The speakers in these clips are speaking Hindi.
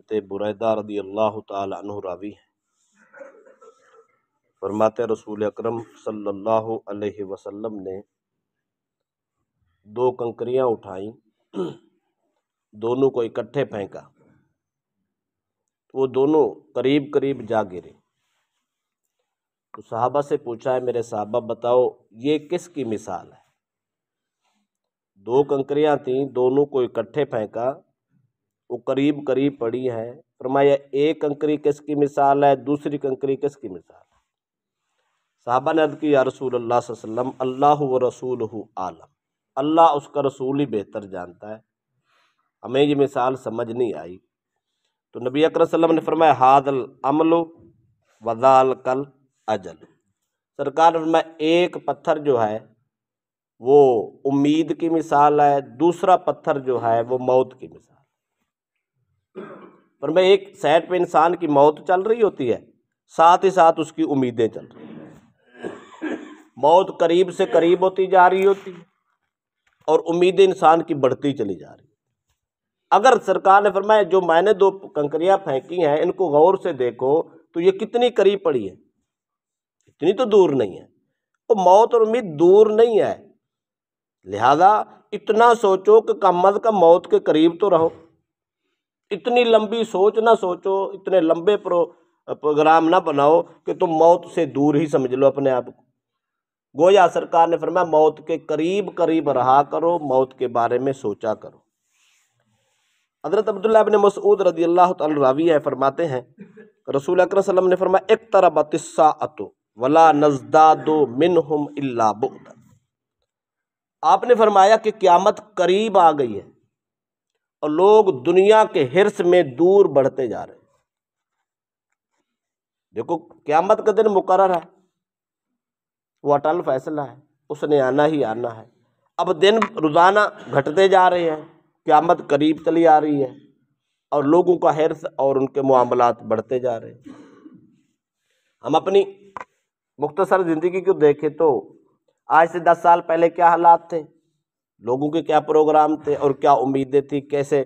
हज़रत बुरैदा रदी अल्लाह तु है हैं फरमाते रसूल अक्रम सम ने दो कंकरियां उठाई दोनों को इकट्ठे फेंका तो वो दोनों करीब करीब जा गिरे तो साहबा से पूछा है मेरे साहबा बताओ ये किसकी मिसाल है दो कंकरियां थीं दोनों को इकट्ठे फेंका वो करीब करीब पड़ी है फरमाया एक कंकरी किसकी मिसाल है दूसरी कंकरी किसकी मिसाल है साहबा ने अद की या रसूल अल्लाह वसम अल्लाह व रसूल आलम अल्लाह उसका रसूल ही बेहतर जानता है हमें ये मिसाल समझ नहीं आई तो नबी अकर ने फरमाया हादल अमलो वजाल कल अजल सरकार ने फरमाया एक पत्थर जो है वो उम्मीद की मिसाल है दूसरा पत्थर जो है वो मौत की मिसाल पर मैं एक सेट पे इंसान की मौत चल रही होती है साथ ही साथ उसकी उम्मीदें चल रही मौत करीब से करीब होती जा रही होती है और उम्मीदें इंसान की बढ़ती चली जा रही अगर सरकार ने फरमाया जो मैंने दो कंकरियां फेंकी हैं इनको गौर से देखो तो ये कितनी करीब पड़ी है इतनी तो दूर नहीं है तो मौत और उम्मीद दूर नहीं है लिहाजा इतना सोचो कि कम अज कम मौत के करीब तो रहो इतनी लंबी सोच ना सोचो इतने लंबे प्रो प्रोग्राम ना बनाओ कि तुम मौत से दूर ही समझ लो अपने आप को गोया सरकार ने फरमाया मौत के करीब करीब रहा करो मौत के बारे में सोचा करो हज़रत अब्दुल्ला बिन मसूद रदी अल्लाह तवी है फरमाते हैं रसूल अकर ने फरमाया एक तरह बतिस्सा अतो वला नजदा दो मिन हम आपने फरमाया कि क़्यामत करीब आ गई है और लोग दुनिया के हिरस में दूर बढ़ते जा रहे देखो क्यामत का दिन मुकर है वो अटल फैसला है उसने आना ही आना है अब दिन रोज़ाना घटते जा रहे हैं क्यामत करीब चली आ रही है और लोगों का हिरस और उनके मामलात बढ़ते जा रहे हैं हम अपनी मुख्तसर ज़िंदगी को देखें तो आज से दस साल पहले क्या हालात थे लोगों के क्या प्रोग्राम थे और क्या उम्मीदें थी कैसे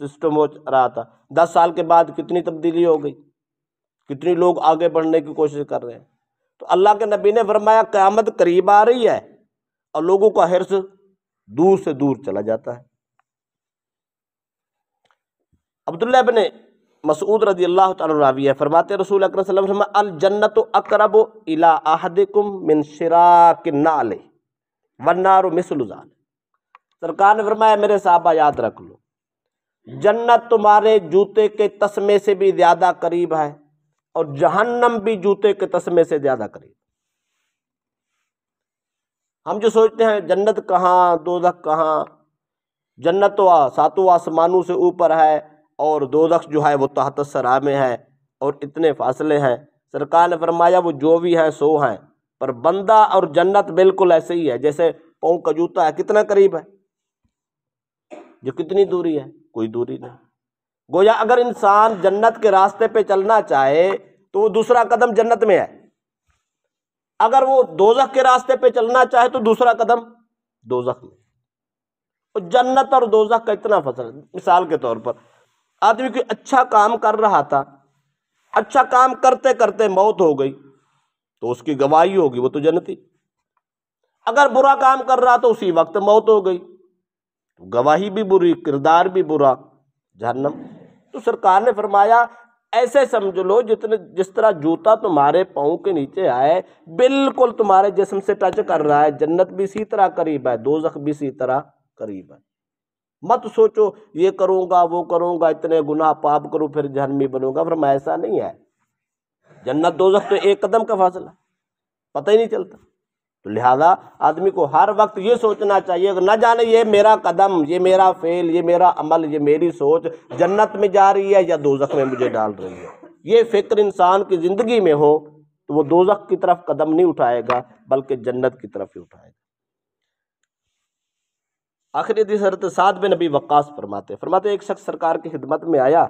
सिस्टम हो रहा था दस साल के बाद कितनी तब्दीली हो गई कितने लोग आगे बढ़ने की कोशिश कर रहे हैं तो अल्लाह के नबी ने फरमाया क़्यामत करीब आ रही है और लोगों का हिरस दूर से दूर चला जाता है अब्दुल्ला बिन मसूद रजी अल्लाह तवी है फरमाते रसूल अक्रम अल जन्नत अकरब इला मिन शिरा के नाले वन्नार मिसलुजाल सरकार ने फरमाया मेरे साहबा याद रख लो जन्नत तुम्हारे जूते के तस्मे से भी ज़्यादा करीब है और जहन्नम भी जूते के तस्मे से ज़्यादा करीब हम जो सोचते हैं जन्नत कहाँ दोजख कहाँ जन्नत व तो सातों आसमानों से ऊपर है और दोजख जो है वो तहत सरा में है और इतने फासले हैं सरकार ने फरमाया वो जो भी है सो हैं पर बंदा और जन्नत बिल्कुल ऐसे ही है जैसे पाँव का जूता है कितना करीब है जो कितनी दूरी है कोई दूरी नहीं गोया अगर इंसान जन्नत के रास्ते पे चलना चाहे तो वो दूसरा कदम जन्नत में है अगर वो दोजख के रास्ते पे चलना चाहे तो दूसरा कदम दोजख में और जन्नत और दोजख का इतना फसल मिसाल के तौर पर आदमी कोई अच्छा काम कर रहा था अच्छा काम करते करते मौत हो गई तो उसकी गवाही होगी वो तो जन्नती अगर बुरा काम कर रहा तो उसी वक्त मौत हो गई तो गवाही भी बुरी किरदार भी बुरा जहन्नम तो सरकार ने फरमाया ऐसे समझ लो जितने जिस तरह जूता तुम्हारे पाँव के नीचे आए बिल्कुल तुम्हारे जिसम से टच कर रहा है जन्नत भी इसी तरह करीब है दोजख भी इसी तरह करीब है मत सोचो ये करूँगा वो करूँगा इतने गुनाह पाप करूँ फिर जहनमी बनूंगा फिर मैं ऐसा नहीं है जन्नत दोजख तो एक कदम का फासला पता ही नहीं चलता तो लिहाजा आदमी को हर वक्त ये सोचना चाहिए ना जाने ये मेरा कदम ये मेरा फेल ये मेरा अमल ये मेरी सोच जन्नत में जा रही है या दोजख में मुझे डाल रही है ये फ़िक्र इंसान की ज़िंदगी में हो तो वो दोजख की तरफ कदम नहीं उठाएगा बल्कि जन्नत की तरफ ही उठाएगा आखिरी हजरत साद में नबी वक्स फरमाते फरमाते एक शख्स सरकार की खिदमत में आया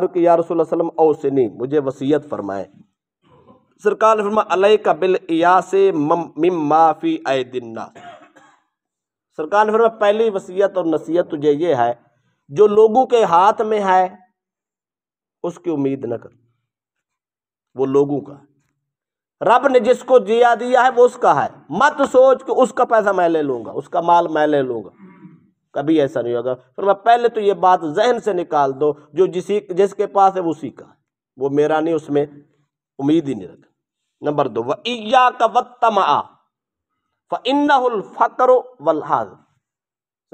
अर या रसोल्ला वसलम औसनी मुझे वसीयत फरमाए सरकार ने फरमा अलह का बिल या से माफ़ी आए दिन्ना सरकार ने फरमा पहली वसीयत और नसीहत तुझे ये है जो लोगों के हाथ में है उसकी उम्मीद न कर वो लोगों का रब ने जिसको जिया दिया है वो उसका है मत सोच कि उसका पैसा मैं ले लूंगा उसका माल मैं ले लूंगा कभी ऐसा नहीं होगा फिर मैं पहले तो ये बात जहन से निकाल दो जो जिसी जिसके पास है वो उसी का वो मेरा नहीं उसमें उम्मीद ही नहीं रख नंबर दो वह का वत्तमा फ़िनफ़र वल्हाज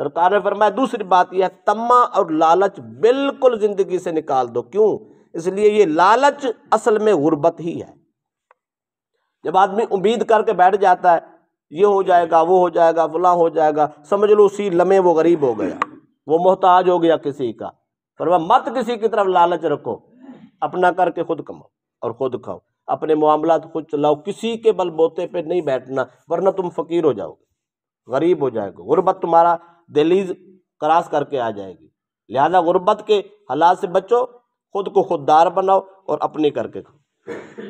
सरकार ने फरमाया दूसरी बात यह तमा और लालच बिल्कुल ज़िंदगी से निकाल दो क्यों इसलिए ये लालच असल में गुर्बत ही है जब आदमी उम्मीद करके बैठ जाता है ये हो जाएगा वो हो जाएगा फलां हो जाएगा समझ लो उसी लमे वो गरीब हो गया वो मोहताज हो गया किसी का फरमा मत किसी की तरफ लालच रखो अपना करके खुद कमाओ और ख़ुद खाओ अपने मामला खुद चलाओ किसी के बल बोते पे नहीं बैठना वरना तुम फ़कीर हो जाओगे गरीब हो जाएगा गुर्बत तुम्हारा दिलीज क्रॉस करके आ जाएगी लिहाजा गुर्बत के हालात से बचो खुद को खुददार बनाओ और अपने करके खाओ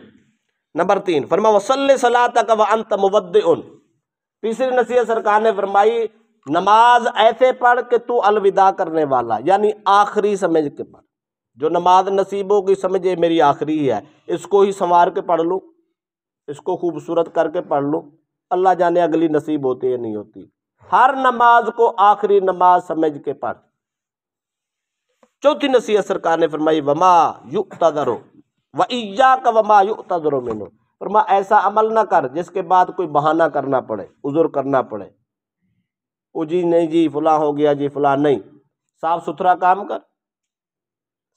नंबर तीन फरमा वसल सलाह तक अंत मुबद उन तीसरी नसीहत सरकार ने फरमाई नमाज ऐसे पढ़ के तू अलविदा करने वाला यानी आखिरी समझ के पढ़ जो नमाज नसीबों की समझे मेरी आखिरी है इसको ही संवार के पढ़ लो इसको खूबसूरत करके पढ़ लो अल्लाह जाने अगली नसीब होती है नहीं होती हर नमाज को आखिरी नमाज समझ के पढ़ चौथी नसीहत सरकार ने फरमाई वमा युक्ता दरो का वमा युग तदरो मेनो फरमा ऐसा अमल ना कर जिसके बाद कोई बहाना करना पड़े उजुर करना पड़े ओ जी नहीं जी फला हो गया जी फला नहीं साफ सुथरा काम कर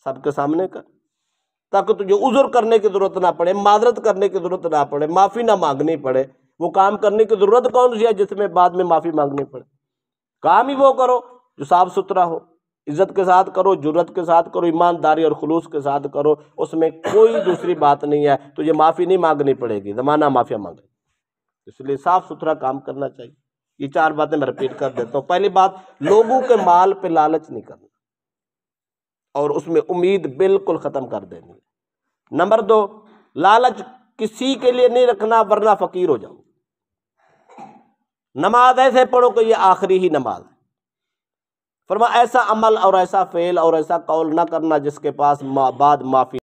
सबके सामने कर ताकि तुझे उजर करने की ज़रूरत ना पड़े माजरत करने की ज़रूरत ना पड़े माफ़ी ना मांगनी पड़े वो काम करने की ज़रूरत कौन सी है जिसमें बाद में माफ़ी मांगनी पड़े काम ही वो करो जो साफ़ सुथरा हो इज़्ज़त के साथ करो जरूरत के साथ करो ईमानदारी और खलूस के साथ करो उसमें कोई दूसरी बात नहीं है तुझे माफ़ी नहीं मांगनी पड़ेगी ज़माना माफ़िया मांगे इसलिए साफ़ सुथरा काम करना चाहिए ये चार बातें मैं रिपीट कर देता हूँ पहली बात लोगों के माल पे लालच नहीं करना और उसमें उम्मीद बिल्कुल ख़त्म कर देनी नंबर दो लालच किसी के लिए नहीं रखना वरना फ़कीर हो जाऊँ नमाज ऐसे पढ़ो कि ये आखिरी ही नमाज है फरमा ऐसा अमल और ऐसा फ़ेल और ऐसा कौल ना करना जिसके पास मा, बाद माफ़ी